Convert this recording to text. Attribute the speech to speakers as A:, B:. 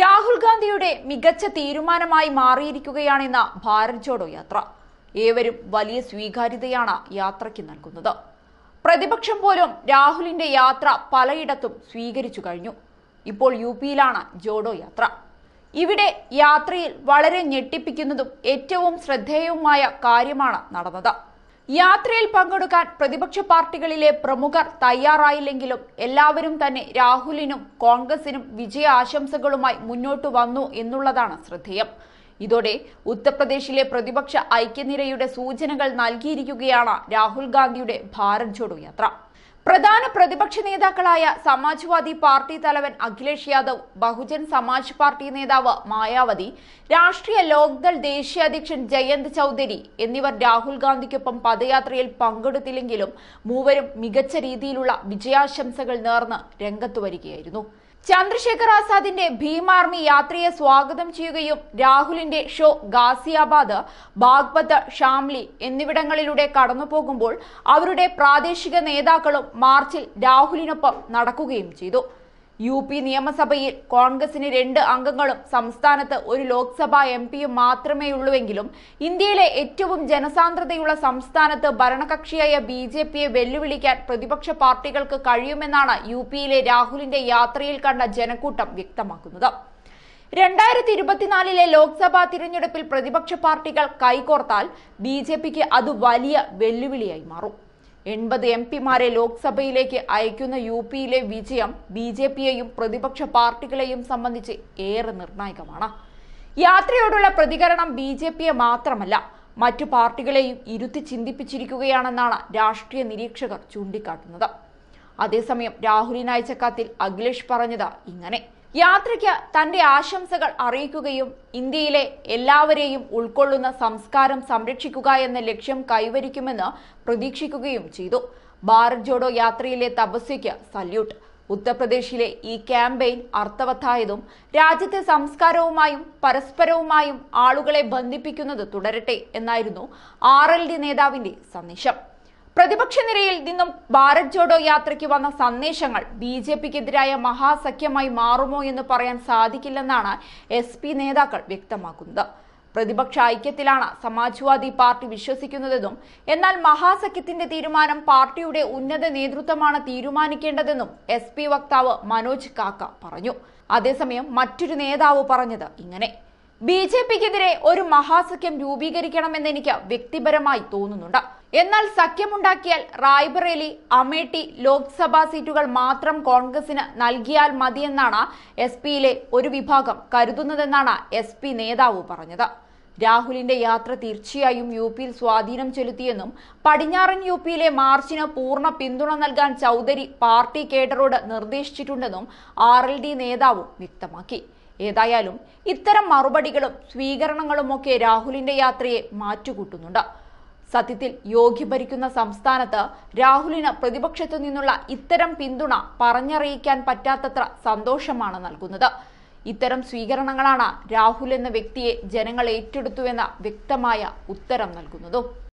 A: രാഹുൽ ഗാന്ധിയുടെ മികച്ച തീരുമാനമായി മാറിയിരിക്കുകയാണെന്ന ഭാരത് ജോഡോ യാത്ര ഏവരും വലിയ സ്വീകാര്യതയാണ് യാത്രയ്ക്ക് നൽകുന്നത് പ്രതിപക്ഷം പോലും രാഹുലിന്റെ യാത്ര പലയിടത്തും സ്വീകരിച്ചു കഴിഞ്ഞു ഇപ്പോൾ യു പിയിലാണ് ജോഡോ യാത്ര ഇവിടെ യാത്രയിൽ വളരെ ഞെട്ടിപ്പിക്കുന്നതും ഏറ്റവും ശ്രദ്ധേയവുമായ കാര്യമാണ് നടന്നത് യാത്രയിൽ പങ്കെടുക്കാൻ പ്രതിപക്ഷ പാർട്ടികളിലെ പ്രമുഖർ തയ്യാറായില്ലെങ്കിലും എല്ലാവരും തന്നെ രാഹുലിനും കോൺഗ്രസിനും വിജയ ആശംസകളുമായി മുന്നോട്ടു വന്നു എന്നുള്ളതാണ് ശ്രദ്ധേയം ഇതോടെ ഉത്തർപ്രദേശിലെ പ്രതിപക്ഷ ഐക്യനിരയുടെ സൂചനകൾ നൽകിയിരിക്കുകയാണ് രാഹുൽ ഗാന്ധിയുടെ ഭാരത് ജോഡോ യാത്ര പ്രധാന പ്രതിപക്ഷ നേതാക്കളായ സമാജ്വാദി പാർട്ടി തലവൻ അഖിലേഷ് യാദവ് ബഹുജൻ സമാജ് പാർട്ടി നേതാവ് മായാവതി രാഷ്ട്രീയ ലോക്ദൾ ദേശീയ അധ്യക്ഷൻ ജയന്ത് ചൌധരി എന്നിവർ രാഹുൽ ഗാന്ധിക്കൊപ്പം പദയാത്രയിൽ പങ്കെടുത്തില്ലെങ്കിലും മൂവരും മികച്ച രീതിയിലുള്ള വിജയാശംസകൾ നേർന്ന് രംഗത്തു വരികയായിരുന്നു ചന്ദ്രശേഖർ ആസാദിന്റെ ഭീമാർമി യാത്രയെ സ്വാഗതം ചെയ്യുകയും രാഹുലിന്റെ ഷോ ഗാസിയാബാദ് ബാഗ്പത്ത് ഷാംലി എന്നിവിടങ്ങളിലൂടെ കടന്നുപോകുമ്പോൾ അവരുടെ പ്രാദേശിക നേതാക്കളും മാർച്ചിൽ രാഹുലിനൊപ്പം നടക്കുകയും ചെയ്തു യു പി നിയമസഭയിൽ കോൺഗ്രസിന് രണ്ട് അംഗങ്ങളും സംസ്ഥാനത്ത് ഒരു ലോക്സഭാ എം പിയും മാത്രമേയുള്ളൂവെങ്കിലും ഇന്ത്യയിലെ ഏറ്റവും ജനസാന്ദ്രതയുള്ള സംസ്ഥാനത്ത് ഭരണകക്ഷിയായ ബി ജെ പിയെ വെല്ലുവിളിക്കാൻ പ്രതിപക്ഷ പാർട്ടികൾക്ക് കഴിയുമെന്നാണ് യു പിയിലെ രാഹുലിന്റെ യാത്രയിൽ കണ്ട ജനക്കൂട്ടം വ്യക്തമാക്കുന്നത് രണ്ടായിരത്തി ഇരുപത്തിനാലിലെ ലോക്സഭാ തിരഞ്ഞെടുപ്പിൽ പ്രതിപക്ഷ പാർട്ടികൾ കൈകോർത്താൽ ബി ജെ പിക്ക് അത് വലിയ വെല്ലുവിളിയായി മാറും എൺപത് എം പിമാരെ ലോക്സഭയിലേക്ക് അയക്കുന്ന യു പിയിലെ വിജയം ബി ജെ പിയെയും പ്രതിപക്ഷ പാർട്ടികളെയും സംബന്ധിച്ച് ഏറെ നിർണായകമാണ് യാത്രയോടുള്ള പ്രതികരണം ബി ജെ പിയെ മാത്രമല്ല മറ്റു പാർട്ടികളെയും ഇരുത്തി ചിന്തിപ്പിച്ചിരിക്കുകയാണെന്നാണ് രാഷ്ട്രീയ നിരീക്ഷകർ ചൂണ്ടിക്കാട്ടുന്നത് അതേസമയം രാഹുലിനയച്ച കത്തിൽ അഖിലേഷ് പറഞ്ഞത് ഇങ്ങനെ യാത്രയ്ക്ക് തന്റെ ആശംസകൾ അറിയിക്കുകയും ഇന്ത്യയിലെ എല്ലാവരെയും ഉൾക്കൊള്ളുന്ന സംസ്കാരം സംരക്ഷിക്കുക എന്ന ലക്ഷ്യം കൈവരിക്കുമെന്ന് പ്രതീക്ഷിക്കുകയും ചെയ്തു ഭാരത് ജോഡോ യാത്രയിലെ തപസ്യയ്ക്ക് സല്യൂട്ട് ഉത്തർപ്രദേശിലെ ഈ ക്യാമ്പയിൻ അർത്ഥവത്തായതും രാജ്യത്തെ സംസ്കാരവുമായും പരസ്പരവുമായും ആളുകളെ ബന്ധിപ്പിക്കുന്നത് തുടരട്ടെ എന്നായിരുന്നു ആർ നേതാവിന്റെ സന്ദേശം പ്രതിപക്ഷ നിരയിൽ നിന്നും ഭാരത് ജോഡോ യാത്രയ്ക്ക് വന്ന സന്ദേശങ്ങൾ ബി ജെ പിക്കെതിരായ മഹാസഖ്യമായി മാറുമോ എന്ന് പറയാൻ സാധിക്കില്ലെന്നാണ് എസ് പി നേതാക്കൾ വ്യക്തമാക്കുന്നത് പ്രതിപക്ഷ ഐക്യത്തിലാണ് സമാജ്വാദി പാർട്ടി വിശ്വസിക്കുന്നതെന്നും എന്നാൽ മഹാസഖ്യത്തിന്റെ തീരുമാനം പാർട്ടിയുടെ ഉന്നത നേതൃത്വമാണ് തീരുമാനിക്കേണ്ടതെന്നും എസ് വക്താവ് മനോജ് കാക്ക പറഞ്ഞു അതേസമയം മറ്റൊരു നേതാവ് പറഞ്ഞത് ഇങ്ങനെ ബി ജെ പിക്കെതിരെ ഒരു മഹാസഖ്യം രൂപീകരിക്കണമെന്ന് എനിക്ക് വ്യക്തിപരമായി തോന്നുന്നുണ്ട് എന്നാൽ സഖ്യമുണ്ടാക്കിയാൽ റായ്ബറേലി അമേഠി ലോക്സഭാ സീറ്റുകൾ മാത്രം കോൺഗ്രസിന് നൽകിയാൽ മതിയെന്നാണ് എസ് പിയിലെ ഒരു വിഭാഗം കരുതുന്നതെന്നാണ് എസ് പി നേതാവ് പറഞ്ഞത് രാഹുലിന്റെ യാത്ര തീർച്ചയായും യു പിയിൽ സ്വാധീനം ചെലുത്തിയെന്നും പടിഞ്ഞാറൻ യു പിയിലെ മാർച്ചിന് പൂർണ്ണ പിന്തുണ നൽകാൻ ചൗധരി പാർട്ടി കേഡറോട് നിർദ്ദേശിച്ചിട്ടുണ്ടെന്നും ആർ നേതാവും വ്യക്തമാക്കി ഏതായാലും ഇത്തരം മറുപടികളും സ്വീകരണങ്ങളും ഒക്കെ രാഹുലിന്റെ യാത്രയെ മാറ്റുകൂട്ടുന്നുണ്ട് സത്യത്തിൽ യോഗി ഭരിക്കുന്ന സംസ്ഥാനത്ത് രാഹുലിന് പ്രതിപക്ഷത്തു നിന്നുള്ള ഇത്തരം പിന്തുണ പറഞ്ഞറിയിക്കാൻ പറ്റാത്തത്ര സന്തോഷമാണ് നൽകുന്നത് ഇത്തരം സ്വീകരണങ്ങളാണ് രാഹുൽ എന്ന വ്യക്തിയെ ജനങ്ങൾ ഏറ്റെടുത്തുവെന്ന വ്യക്തമായ ഉത്തരം നൽകുന്നതും